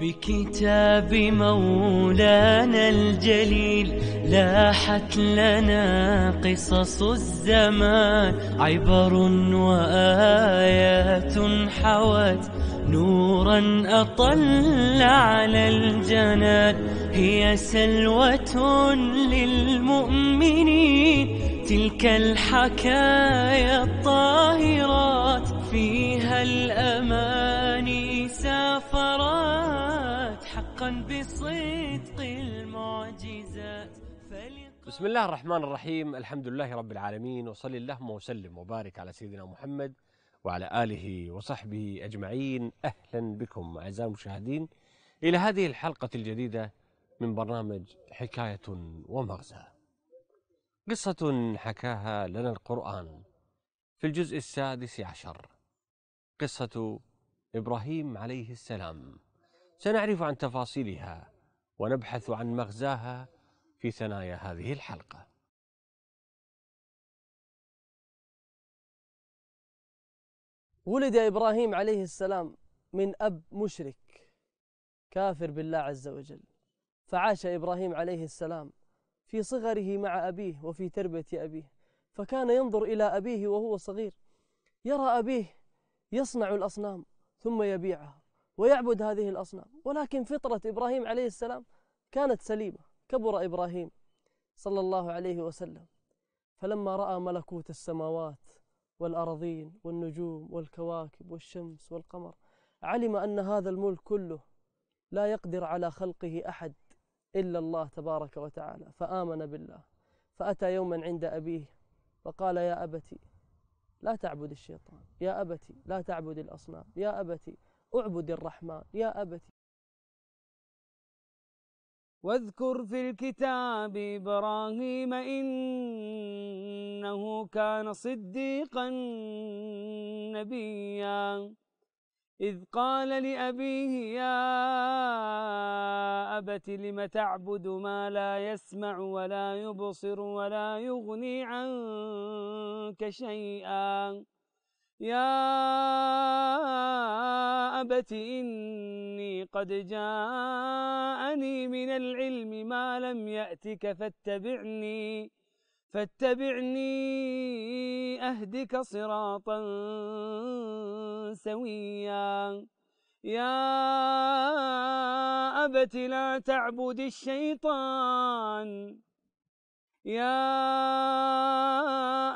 بكتاب مولانا الجليل لاحت لنا قصص الزمان عبر وآيات حوت نورا أطل على الجنان هي سلوة للمؤمنين تلك الحكايا الطاهرات فيها الأمان بصدق المعجزات بسم الله الرحمن الرحيم الحمد لله رب العالمين وصل اللهم وسلم وبارك على سيدنا محمد وعلى آله وصحبه أجمعين أهلا بكم أعزائي المشاهدين إلى هذه الحلقة الجديدة من برنامج حكاية ومغزى قصة حكاها لنا القرآن في الجزء السادس عشر قصة إبراهيم عليه السلام سنعرف عن تفاصيلها ونبحث عن مغزاها في ثنايا هذه الحلقه ولد ابراهيم عليه السلام من اب مشرك كافر بالله عز وجل فعاش ابراهيم عليه السلام في صغره مع ابيه وفي تربيه ابيه فكان ينظر الى ابيه وهو صغير يرى ابيه يصنع الاصنام ثم يبيعها ويعبد هذه الأصنام ولكن فطرة إبراهيم عليه السلام كانت سليمة كبر إبراهيم صلى الله عليه وسلم فلما رأى ملكوت السماوات والأرضين والنجوم والكواكب والشمس والقمر علم أن هذا الملك كله لا يقدر على خلقه أحد إلا الله تبارك وتعالى فآمن بالله فأتى يوما عند أبيه فقال يا أبتي لا تعبد الشيطان يا أبتي لا تعبد الأصنام يا أبتي اعبد الرحمن يا أبت واذكر في الكتاب إبراهيم إنه كان صديقا نبيا إذ قال لأبيه يا أبت لم تعبد ما لا يسمع ولا يبصر ولا يغني عنك شيئا يا أبت إني قد جاءني من العلم ما لم يأتك فاتبعني فاتبعني أهدك صراطا سويا يا أبت لا تعبد الشيطان يا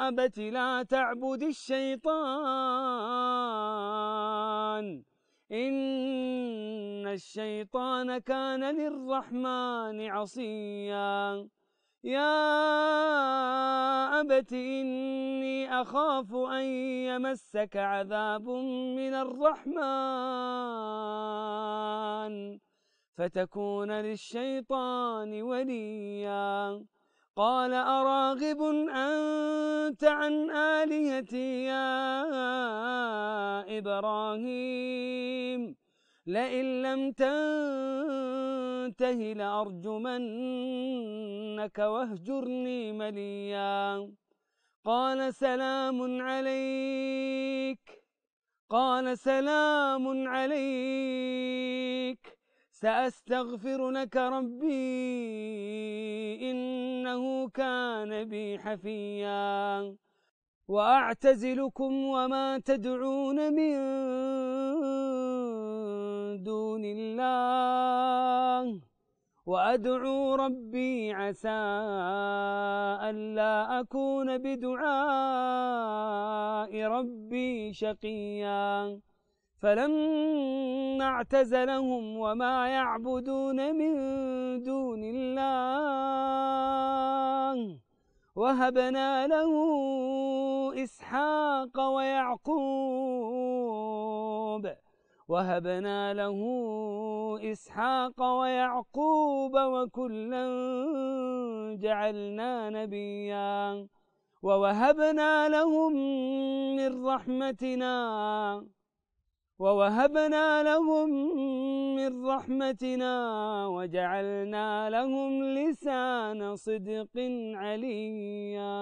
أبت لا تعبد الشيطان إن الشيطان كان للرحمن عصيا يا أبت إني أخاف أن يمسك عذاب من الرحمن فتكون للشيطان وليا قال أراغب أنت عن آلهتي يا إبراهيم لئن لم تنته لأرجمنك واهجرني مليا قال سلام عليك قال سلام عليك سأستغفر لك ربي إنه كان بي حفيا وأعتزلكم وما تدعون من دون الله وأدعو ربي عسى ألا أكون بدعاء ربي شقيا فلما اعتزلهم وما يعبدون من دون الله وهبنا له إسحاق ويعقوب وهبنا له إسحاق ويعقوب وكلا جعلنا نبيا ووهبنا لهم من رحمتنا ووهبنا لهم من رحمتنا وجعلنا لهم لسان صدق عليا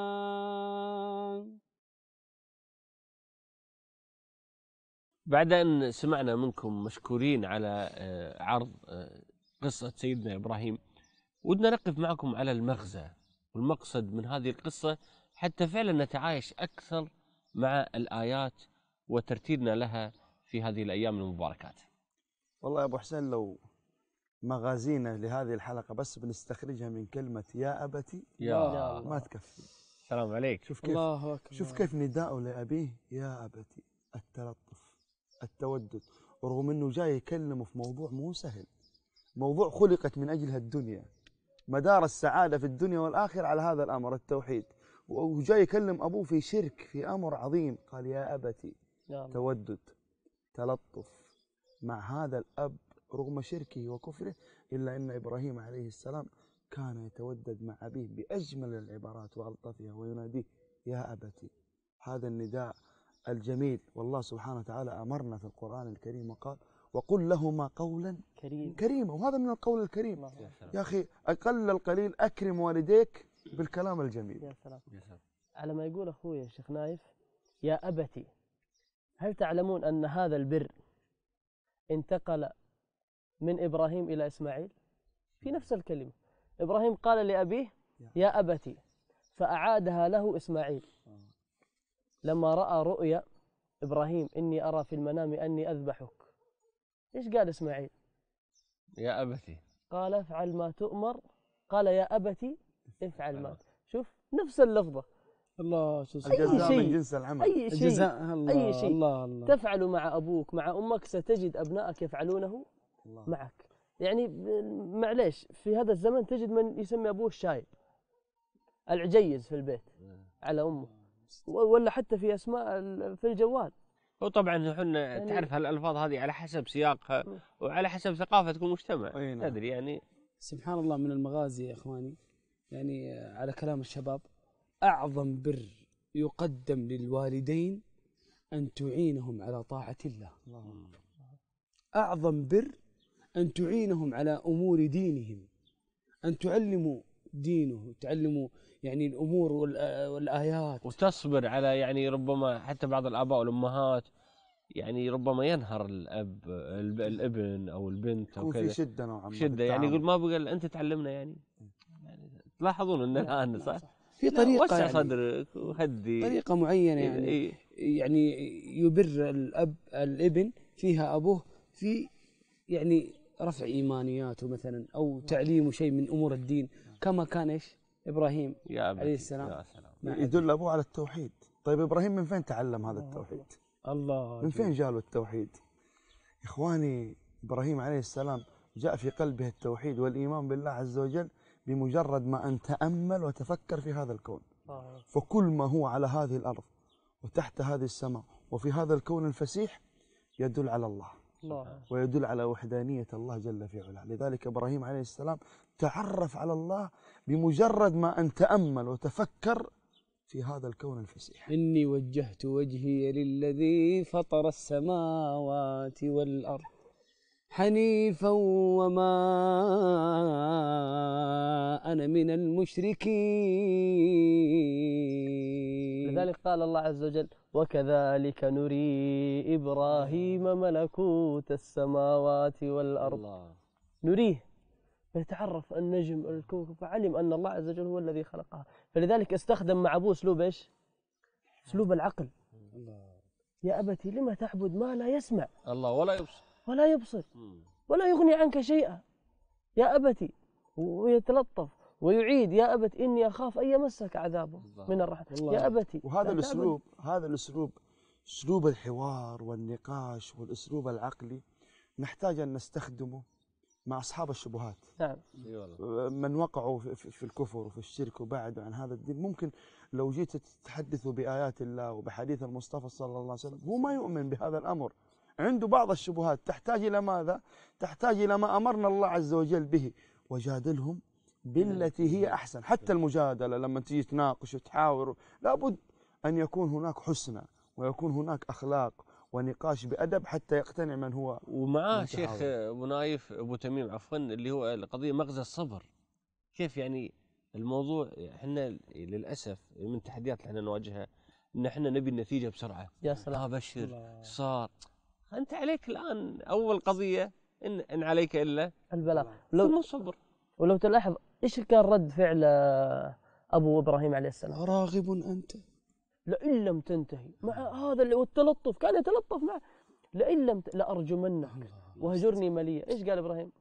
بعد أن سمعنا منكم مشكورين على آه، عرض آه، قصة سيدنا إبراهيم ودنا نقف معكم على المغزى والمقصد من هذه القصة حتى فعلا نتعايش أكثر مع الآيات وترتيبنا لها في هذه الأيام المباركات والله يا أبو حسين لو مغازينا لهذه الحلقة بس بنستخرجها من كلمة يا أبتي يا ما الله. تكفي سلام عليك شوف كيف الله أكبر. شوف كيف نداءه لأبيه يا أبتي التلطف التودد رغم أنه جاي يكلمه في موضوع مو سهل موضوع خلقت من أجلها الدنيا مدار السعادة في الدنيا والآخرة على هذا الأمر التوحيد وجاي يكلم أبوه في شرك في أمر عظيم قال يا أبتي يا نعم. تودد تلطف مع هذا الأب رغم شركه وكفره إلا أن إبراهيم عليه السلام كان يتودد مع أبيه بأجمل العبارات وألطفها ويناديه يا أبتي هذا النداء الجميل والله سبحانه وتعالى أمرنا في القرآن الكريم وقال وقل لهما قولا كريم كريما وهذا من القول الكريم يا, يا أخي أقل القليل أكرم والديك بالكلام الجميل يا سلام على ما يقول أخوي الشيخ نايف يا أبتي هل تعلمون أن هذا البر انتقل من إبراهيم إلى إسماعيل في نفس الكلمة إبراهيم قال لأبيه يا أبتي فأعادها له إسماعيل آه. لما رأى رؤيا إبراهيم إني أرى في المنام أني أذبحك إيش قال إسماعيل يا أبتي قال افعل ما تؤمر قال يا أبتي افعل ما شوف نفس اللفظة الله شو الجزاء من جنس العمل أي شيء الجزاء الله أي شيء الله الله تفعل مع أبوك مع أمك ستجد أبنائك يفعلونه الله معك يعني معليش في هذا الزمن تجد من يسمي أبوه الشايب العجيز في البيت على أمه ولا حتى في أسماء في الجوال وطبعا احنا يعني تعرف هالالفاظ هذه على حسب سياقها وعلى حسب ثقافه المجتمع نعم. تدري يعني سبحان الله من المغازي يا اخواني يعني آه، على كلام الشباب أعظم بر يقدم للوالدين أن تعينهم على طاعة الله, الله. أعظم بر أن تعينهم على أمور دينهم أن تعلموا دينه تعلموا يعني الأمور والآيات وتصبر على يعني ربما حتى بعض الآباء والأمهات يعني ربما ينهر الاب الابن او البنت او كذا في شده نوعا ما شده يعني يقول ما بقى انت تعلمنا يعني, يعني تلاحظون ان الان نعم، صح؟ في طريقه وسع يعني صدرك وهدي طريقه معينه يعني إيه يعني يبر الاب الابن فيها ابوه في يعني رفع ايمانياته مثلا او تعليمه شيء من امور الدين كما كان ايش ابراهيم يا أبتي. عليه السلام يا سلام يدل ابوه على التوحيد طيب ابراهيم من فين تعلم هذا التوحيد الله من فين جاله التوحيد اخواني ابراهيم عليه السلام جاء في قلبه التوحيد والايمان بالله عز وجل بمجرد ما أن تأمل وتفكر في هذا الكون فكل ما هو على هذه الأرض وتحت هذه السماء وفي هذا الكون الفسيح يدل على الله ويدل على وحدانية الله جل في علاه لذلك إبراهيم عليه السلام تعرف على الله بمجرد ما أن تأمل وتفكر في هذا الكون الفسيح إني وجهت وجهي للذي فطر السماوات والأرض حنيفا وما أنا من المشركين لذلك قال الله عز وجل وكذلك نري إبراهيم ملكوت السماوات والأرض الله. نريه فيتعرف النجم الكوكب فعلم أن الله عز وجل هو الذي خلقها فلذلك استخدم مع أبوه أسلوب إيش أسلوب العقل الله. يا أبتي لما تعبد ما لا يسمع الله ولا يبصر ولا يبصر ولا يغني عنك شيئا يا أبتي ويتلطف ويعيد يا أبت إني أخاف أن يمسك عذابه من الرحمة يا أبتي وهذا الأسلوب هذا الأسلوب أسلوب الحوار والنقاش والأسلوب العقلي نحتاج أن نستخدمه مع أصحاب الشبهات نعم أه، من وقعوا في الكفر وفي الشرك وبعدوا عن هذا الدين ممكن لو جيت تتحدثوا بآيات الله وبحديث المصطفى صلى الله عليه وسلم هو ما يؤمن بهذا الأمر عنده بعض الشبهات تحتاج إلى ماذا؟ تحتاج إلى ما أمرنا الله عز وجل به وجادلهم بالتي هي أحسن حتى المجادلة لما تيجي تناقش وتحاور لابد أن يكون هناك حسنى ويكون هناك أخلاق ونقاش بادب حتى يقتنع من هو ومعاه شيخ ابو نايف ابو تميم عفوا اللي هو القضيه مغزى الصبر كيف يعني الموضوع احنا للاسف من التحديات اللي احنا نواجهها ان احنا نبي النتيجه بسرعه يا سلام ابشر آه، صار أنت عليك الآن أول قضية إن, إن عليك إلا البلاغ لو الصبر ولو تلاحظ إيش كان رد فعل أبو إبراهيم عليه السلام راغب أنت لئن لم تنتهي مع هذا اللي والتلطف كان يتلطف معه لئن لم ت... لأرجمنك وهجرني مليا إيش قال إبراهيم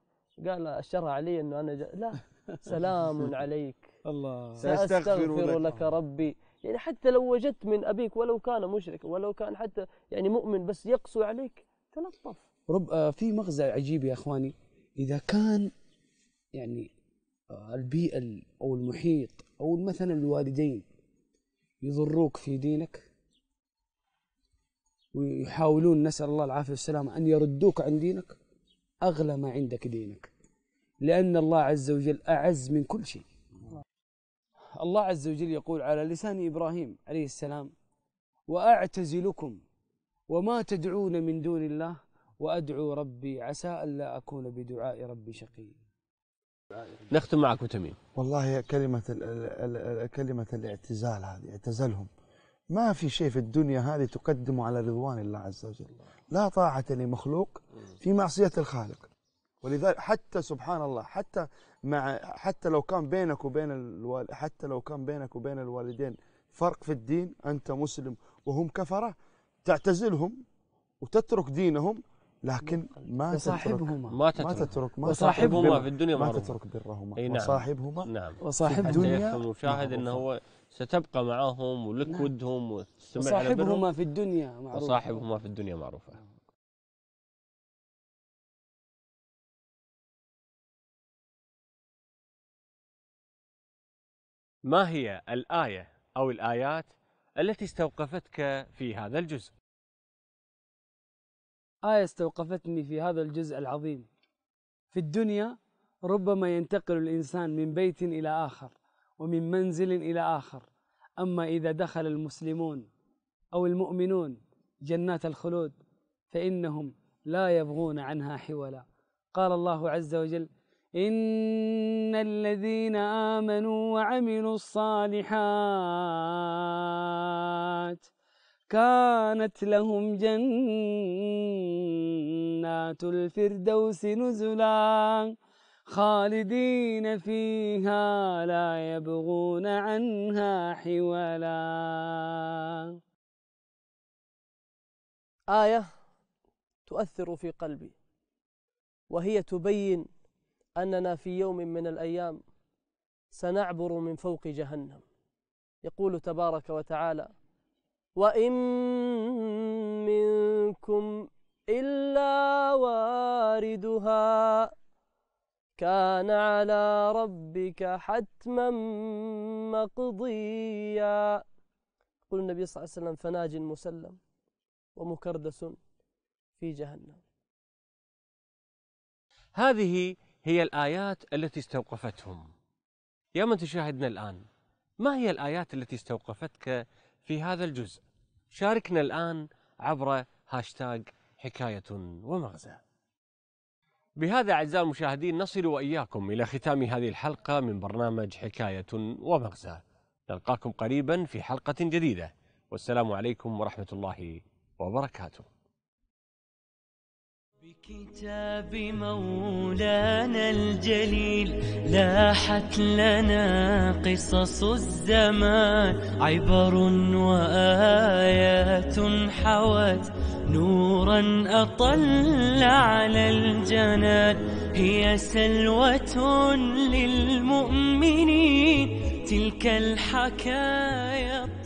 قال الشرع علي أنه أنا جا... لا سلام عليك الله سأستغفر لك ربي يعني حتى لو وجدت من أبيك ولو كان مشركا ولو كان حتى يعني مؤمن بس يقسو عليك تلطف رب آه، في مغزى عجيب يا إخواني إذا كان يعني آه، البيئة أو المحيط أو مثلا الوالدين يضروك في دينك ويحاولون نسأل الله العافية والسلامة أن يردوك عن دينك أغلى ما عندك دينك لأن الله عز وجل أعز من كل شيء الله عز وجل يقول على لسان ابراهيم عليه السلام واعتزلكم وما تدعون من دون الله وادعو ربي عسى الا اكون بدعاء ربي شقي نختم معك تميم والله كلمه الـ الـ الـ كلمه الاعتزال هذه اعتزلهم ما في شيء في الدنيا هذه تقدم على رضوان الله عز وجل لا طاعه لمخلوق في معصيه الخالق ولذلك حتى سبحان الله حتى مع حتى لو كان بينك وبين الوال حتى لو كان بينك وبين الوالدين فرق في الدين انت مسلم وهم كفره تعتزلهم وتترك دينهم لكن ما وصاحبهما ما تترك ما تترك ما وصاحبهما في الدنيا ما تترك برهما اي نعم وصاحبهما نعم وصاحب الدنيا وشاهد انه هو ستبقى معاهم ولك نعم ودهم على وصاحبهما في الدنيا معروفة وصاحبهما في الدنيا معروفة ما هي الآية أو الآيات التي استوقفتك في هذا الجزء؟ آية استوقفتني في هذا الجزء العظيم في الدنيا ربما ينتقل الإنسان من بيت إلى آخر ومن منزل إلى آخر أما إذا دخل المسلمون أو المؤمنون جنات الخلود فإنهم لا يبغون عنها حولا قال الله عز وجل إن الذين آمنوا وعملوا الصالحات كانت لهم جنات الفردوس نزلا خالدين فيها لا يبغون عنها حولا آية تؤثر في قلبي وهي تبين أننا في يوم من الأيام سنعبر من فوق جهنم يقول تبارك وتعالى وإن منكم إلا واردها كان على ربك حتما مقضيا يقول النبي صلى الله عليه وسلم فناج مسلم ومكردس في جهنم هذه هي الآيات التي استوقفتهم يا من تشاهدنا الآن ما هي الآيات التي استوقفتك في هذا الجزء شاركنا الآن عبر هاشتاغ حكاية ومغزى بهذا أعزائي المشاهدين نصل وإياكم إلى ختام هذه الحلقة من برنامج حكاية ومغزى نلقاكم قريبا في حلقة جديدة والسلام عليكم ورحمة الله وبركاته بكتاب مولانا الجليل لاحت لنا قصص الزمان عبر وآيات حوت نورا أطل على الجنان هي سلوة للمؤمنين تلك الحكايا